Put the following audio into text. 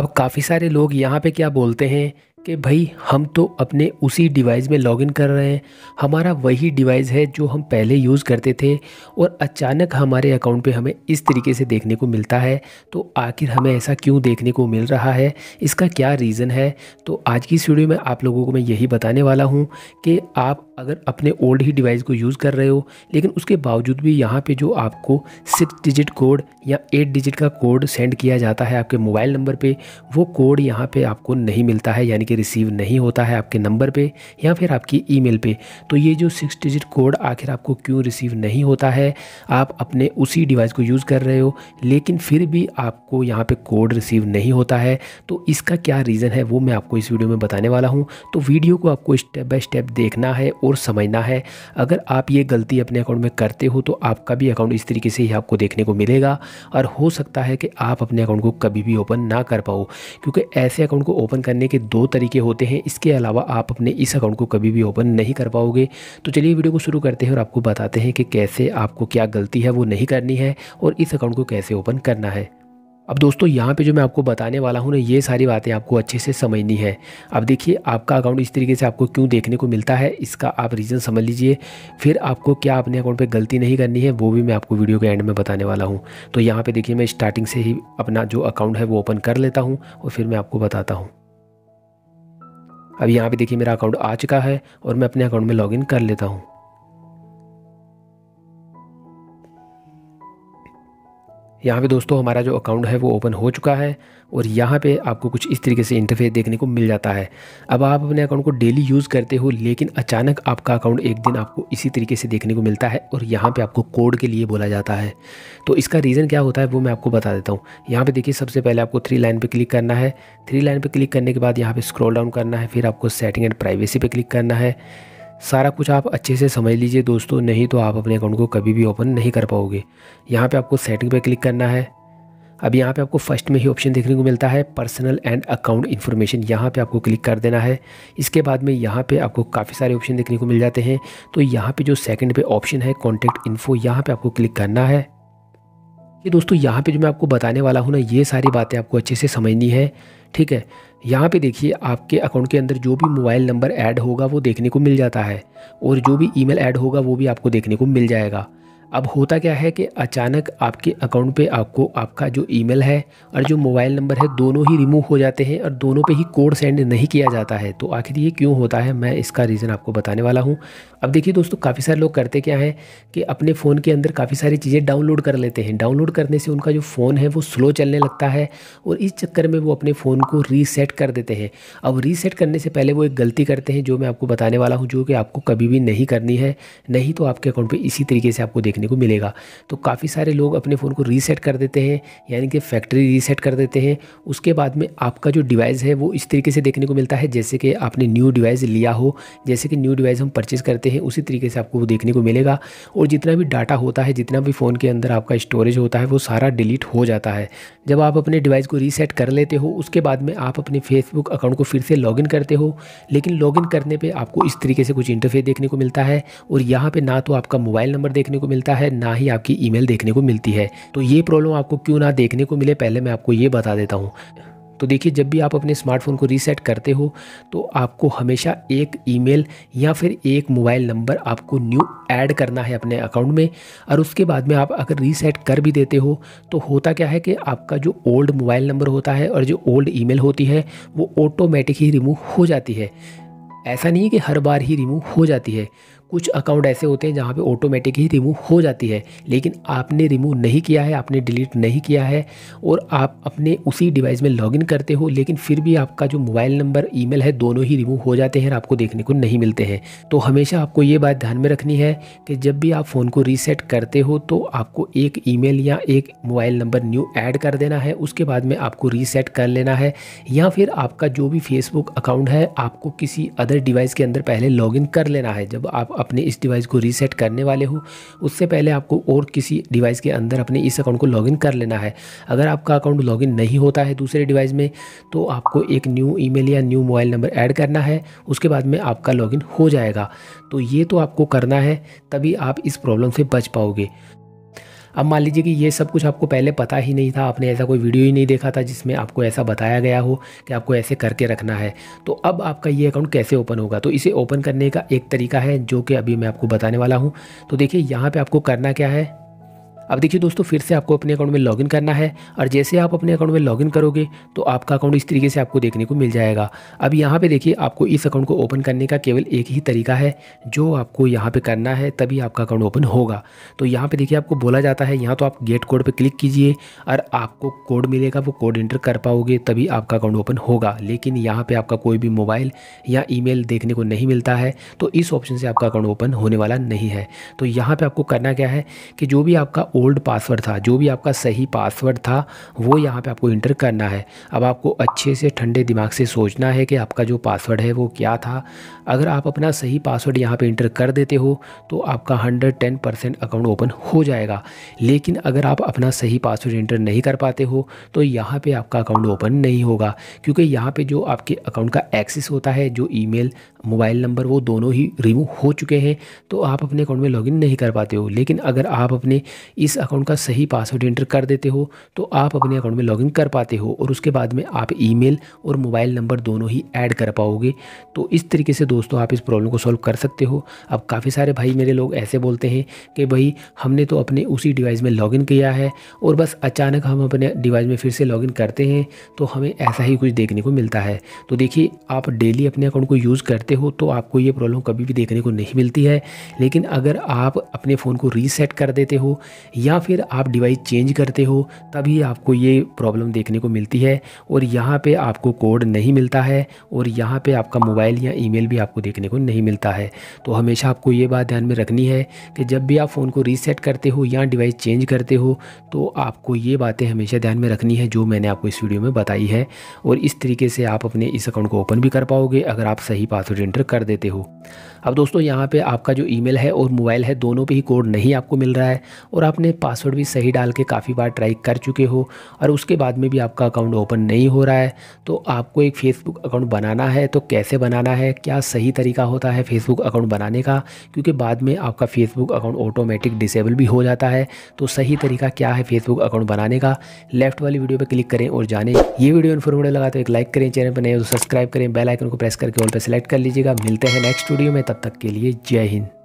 अब काफ़ी सारे लोग यहाँ पे क्या बोलते हैं कि भाई हम तो अपने उसी डिवाइस में लॉगिन कर रहे हैं हमारा वही डिवाइस है जो हम पहले यूज़ करते थे और अचानक हमारे अकाउंट पे हमें इस तरीके से देखने को मिलता है तो आखिर हमें ऐसा क्यों देखने को मिल रहा है इसका क्या रीज़न है तो आज की इस वीडियो में आप लोगों को मैं यही बताने वाला हूँ कि आप अगर अपने ओल्ड ही डिवाइस को यूज़ कर रहे हो लेकिन उसके बावजूद भी यहाँ पर जो आपको सिक्स डिजिट कोड या एट डिजिट का कोड सेंड किया जाता है आपके मोबाइल नंबर पर वो कोड यहाँ पर आपको नहीं मिलता है यानी जाके रिसीव नहीं होता है आपके नंबर पे या फिर आपकी ईमेल पे तो ये जो सिक्स डिजिट कोड आखिर आपको क्यों रिसीव नहीं होता है आप अपने उसी डिवाइस को यूज़ कर रहे हो लेकिन फिर भी आपको यहाँ पे कोड रिसीव नहीं होता है तो इसका क्या रीज़न है वो मैं आपको इस वीडियो में बताने वाला हूँ तो वीडियो को आपको स्टेप बाय स्टेप देखना है और समझना है अगर आप ये गलती अपने अकाउंट में करते हो तो आपका भी अकाउंट इस तरीके से ही आपको देखने को मिलेगा और हो सकता है कि आप अपने अकाउंट को कभी भी ओपन ना कर पाओ क्योंकि ऐसे अकाउंट को ओपन करने के दो तरीके तरीके होते हैं इसके अलावा आप अपने इस अकाउंट को कभी भी ओपन नहीं कर पाओगे तो चलिए वीडियो को शुरू करते हैं और आपको बताते हैं कि कैसे आपको क्या गलती है वो नहीं करनी है और इस अकाउंट को कैसे ओपन करना है अब दोस्तों यहाँ पे जो मैं आपको बताने वाला हूँ ना ये सारी बातें आपको अच्छे से समझनी है अब देखिए आपका अकाउंट इस तरीके से आपको क्यों देखने को मिलता है इसका आप रीज़न समझ लीजिए फिर आपको क्या अपने अकाउंट पे गलती नहीं करनी है वो भी मैं आपको वीडियो के एंड में बताने वाला हूँ तो यहाँ पर देखिए मैं स्टार्टिंग से ही अपना जो अकाउंट है वो ओपन कर लेता हूँ और फिर मैं आपको बताता हूँ अब यहाँ पे देखिए मेरा अकाउंट आ चुका है और मैं अपने अकाउंट में लॉगिन कर लेता हूँ यहाँ पे दोस्तों हमारा जो अकाउंट है वो ओपन हो चुका है और यहाँ पे आपको कुछ इस तरीके से इंटरफेस देखने को मिल जाता है अब आप अपने अकाउंट को डेली यूज़ करते हो लेकिन अचानक आपका अकाउंट एक दिन आपको इसी तरीके से देखने को मिलता है और यहाँ पे आपको कोड के लिए बोला जाता है तो इसका रीज़न क्या होता है वो मैं आपको बता देता हूँ यहाँ पर देखिए सबसे पहले आपको थ्री लाइन पर क्लिक करना है थ्री लाइन पर क्लिक करने के बाद यहाँ पर स्क्रोल डाउन करना है फिर आपको सेटिंग एंड प्राइवेसी पर क्लिक करना है सारा कुछ आप अच्छे से समझ लीजिए दोस्तों नहीं तो आप अपने अकाउंट को कभी भी ओपन नहीं कर पाओगे यहाँ पे आपको सेटिंग पे क्लिक करना है अब यहाँ पे आपको फर्स्ट में ही ऑप्शन देखने को मिलता है पर्सनल एंड अकाउंट इन्फॉर्मेशन यहाँ पे आपको क्लिक कर देना है इसके बाद में यहाँ पे आपको काफ़ी सारे ऑप्शन देखने को मिल जाते हैं तो यहाँ पे जो सेकंड पे ऑप्शन है कॉन्टैक्ट इन्फो यहाँ पे आपको क्लिक करना है ये दोस्तों यहाँ पे जो मैं आपको बताने वाला हूँ ना ये सारी बातें आपको अच्छे से समझनी है ठीक है यहाँ पे देखिए आपके अकाउंट के अंदर जो भी मोबाइल नंबर ऐड होगा वो देखने को मिल जाता है और जो भी ईमेल ऐड होगा वो भी आपको देखने को मिल जाएगा अब होता क्या है कि अचानक आपके अकाउंट पे आपको आपका जो ईमेल है और जो मोबाइल नंबर है दोनों ही रिमूव हो जाते हैं और दोनों पे ही कोड सेंड नहीं किया जाता है तो आखिर ये क्यों होता है मैं इसका रीज़न आपको बताने वाला हूँ अब देखिए दोस्तों काफ़ी सारे लोग करते क्या है कि अपने फ़ोन के अंदर काफ़ी सारी चीज़ें डाउनलोड कर लेते हैं डाउनलोड करने से उनका जो फ़ोन है वो स्लो चलने लगता है और इस चक्कर में वो अपने फ़ोन को रीसेट कर देते हैं अब रीसेट करने से पहले वो एक गलती करते हैं जो मैं आपको बताने वाला हूँ जो कि आपको कभी भी नहीं करनी है नहीं तो आपके अकाउंट पर इसी तरीके से आपको देखना देखने को मिलेगा तो काफ़ी सारे लोग अपने फ़ोन को रीसेट कर देते हैं यानी कि फैक्ट्री रीसेट कर देते हैं उसके बाद में आपका जो डिवाइस है वो इस तरीके से देखने को मिलता है जैसे कि आपने न्यू डिवाइस लिया हो जैसे कि न्यू डिवाइस हम परचेज़ करते हैं उसी तरीके से आपको वो देखने को मिलेगा और जितना भी डाटा होता है जितना भी फ़ोन के अंदर आपका स्टोरेज होता है वो सारा डिलीट हो जाता है जब आप अपने डिवाइस को रीसेट कर लेते हो उसके बाद में आप अपने फेसबुक अकाउंट को फिर से लॉगिन करते हो लेकिन लॉगिन करने पे आपको इस तरीके से कुछ इंटरफेस देखने को मिलता है और यहाँ पे ना तो आपका मोबाइल नंबर देखने को मिलता है मिलता है ना ही आपकी ईमेल देखने को मिलती है तो ये प्रॉब्लम आपको क्यों ना देखने को मिले पहले मैं आपको ये बता देता हूँ तो देखिए जब भी आप अपने स्मार्टफोन को रीसेट करते हो तो आपको हमेशा एक ईमेल या फिर एक मोबाइल नंबर आपको न्यू ऐड करना है अपने अकाउंट में और उसके बाद में आप अगर रीसेट कर भी देते हो तो होता क्या है कि आपका जो ओल्ड मोबाइल नंबर होता है और जो ओल्ड ईमेल होती है वो ऑटोमेटिक ही रिमूव हो जाती है ऐसा नहीं है कि हर बार ही रिमूव हो जाती है कुछ अकाउंट ऐसे होते हैं जहाँ पे ऑटोमेटिक ही रिमूव हो जाती है लेकिन आपने रिमूव नहीं किया है आपने डिलीट नहीं किया है और आप अपने उसी डिवाइस में लॉगिन करते हो लेकिन फिर भी आपका जो मोबाइल नंबर ईमेल है दोनों ही रिमूव हो जाते हैं और आपको देखने को नहीं मिलते हैं तो हमेशा आपको ये बात ध्यान में रखनी है कि जब भी आप फ़ोन को रीसेट करते हो तो आपको एक ई या एक मोबाइल नंबर न्यू ऐड कर देना है उसके बाद में आपको रीसेट कर लेना है या फिर आपका जो भी फेसबुक अकाउंट है आपको किसी अदर डिवाइस के अंदर पहले लॉग कर लेना है जब आप अपने इस डिवाइस को रीसेट करने वाले हो उससे पहले आपको और किसी डिवाइस के अंदर अपने इस अकाउंट को लॉगिन कर लेना है अगर आपका अकाउंट लॉगिन नहीं होता है दूसरे डिवाइस में तो आपको एक न्यू ईमेल या न्यू मोबाइल नंबर ऐड करना है उसके बाद में आपका लॉगिन हो जाएगा तो ये तो आपको करना है तभी आप इस प्रॉब्लम से बच पाओगे अब मान लीजिए कि ये सब कुछ आपको पहले पता ही नहीं था आपने ऐसा कोई वीडियो ही नहीं देखा था जिसमें आपको ऐसा बताया गया हो कि आपको ऐसे करके रखना है तो अब आपका ये अकाउंट कैसे ओपन होगा तो इसे ओपन करने का एक तरीका है जो कि अभी मैं आपको बताने वाला हूँ तो देखिए यहाँ पर आपको करना क्या है अब देखिए दोस्तों फिर से आपको अपने अकाउंट में लॉगिन करना है और जैसे आप अपने अकाउंट में लॉगिन करोगे तो आपका अकाउंट इस तरीके से आपको देखने को मिल जाएगा अब यहाँ पे देखिए आपको इस अकाउंट को ओपन करने का केवल एक ही तरीका है जो आपको यहाँ पे करना है तभी आपका अकाउंट ओपन होगा तो यहाँ पे देखिए आपको बोला जाता है यहाँ तो आप गेट कोड पर क्लिक कीजिए और आपको कोड मिलेगा वो कोड एंटर कर पाओगे तभी आपका अकाउंट ओपन होगा लेकिन यहाँ पर आपका कोई भी मोबाइल या ई देखने को नहीं मिलता है तो इस ऑप्शन से आपका अकाउंट ओपन होने वाला नहीं है तो यहाँ पर आपको करना क्या है कि जो भी आपका ओल्ड पासवर्ड था जो भी आपका सही पासवर्ड था वो यहाँ पे आपको इंटर करना है अब आपको अच्छे से ठंडे दिमाग से सोचना है कि आपका जो पासवर्ड है वो क्या था अगर आप अपना सही पासवर्ड यहाँ पे इंटर कर देते हो तो आपका hundred ten percent account open हो जाएगा लेकिन अगर आप अपना सही पासवर्ड इंटर नहीं कर पाते हो तो यहाँ पर आपका अकाउंट ओपन नहीं होगा क्योंकि यहाँ पर जो आपके अकाउंट का एक्सेस होता है जो ई मोबाइल नंबर वो दोनों ही रिमूव हो चुके हैं तो आप अपने अकाउंट में लॉग नहीं कर पाते हो लेकिन अगर आप अपने इस इस अकाउंट का सही पासवर्ड एंटर कर देते हो तो आप अपने अकाउंट में लॉगिन कर पाते हो और उसके बाद में आप ईमेल और मोबाइल नंबर दोनों ही ऐड कर पाओगे तो इस तरीके से दोस्तों आप इस प्रॉब्लम को सॉल्व कर सकते हो अब काफ़ी सारे भाई मेरे लोग ऐसे बोलते हैं कि भाई हमने तो अपने उसी डिवाइस में लॉगिन किया है और बस अचानक हम अपने डिवाइस में फिर से लॉगिन करते हैं तो हमें ऐसा ही कुछ देखने को मिलता है तो देखिए आप डेली अपने अकाउंट को यूज़ करते हो तो आपको ये प्रॉब्लम कभी भी देखने को नहीं मिलती है लेकिन अगर आप अपने फ़ोन को रीसेट कर देते हो या फिर आप डिवाइस चेंज करते हो तभी आपको ये प्रॉब्लम देखने को मिलती है और यहाँ पे आपको कोड नहीं मिलता है और यहाँ पे आपका मोबाइल या ईमेल भी आपको देखने को नहीं मिलता है तो हमेशा आपको ये बात ध्यान में रखनी है कि जब भी आप फ़ोन को रीसेट करते हो या डिवाइस चेंज करते हो तो आपको ये बातें हमेशा ध्यान में रखनी है जो मैंने आपको इस वीडियो में बताई है और इस तरीके से आप अपने इस अकाउंट को ओपन भी कर पाओगे अगर आप सही पासवर्ड एंटर कर देते हो अब दोस्तों यहाँ पे आपका जो ईमेल है और मोबाइल है दोनों पे ही कोड नहीं आपको मिल रहा है और आप अपने पासवर्ड भी सही डाल के काफ़ी बार ट्राई कर चुके हो और उसके बाद में भी आपका अकाउंट ओपन नहीं हो रहा है तो आपको एक फेसबुक अकाउंट बनाना है तो कैसे बनाना है क्या सही तरीका होता है फेसबुक अकाउंट बनाने का क्योंकि बाद में आपका फेसबुक अकाउंट ऑटोमेटिक डिसेबल भी हो जाता है तो सही तरीका क्या है फेसबुक अकाउंट बनाने का लेफ्ट वाली वीडियो पर क्लिक करें और जाने ये वीडियो इन्फॉर्मेटिव लगा तो एक लाइक करें चैनल पर नहीं तो सब्सक्राइब करें बेलाइकन को प्रेस करके ऑल पर सेलेक्ट कर लीजिएगा मिलते हैं नेक्स्ट वीडियो में तब तक के लिए जय हिंद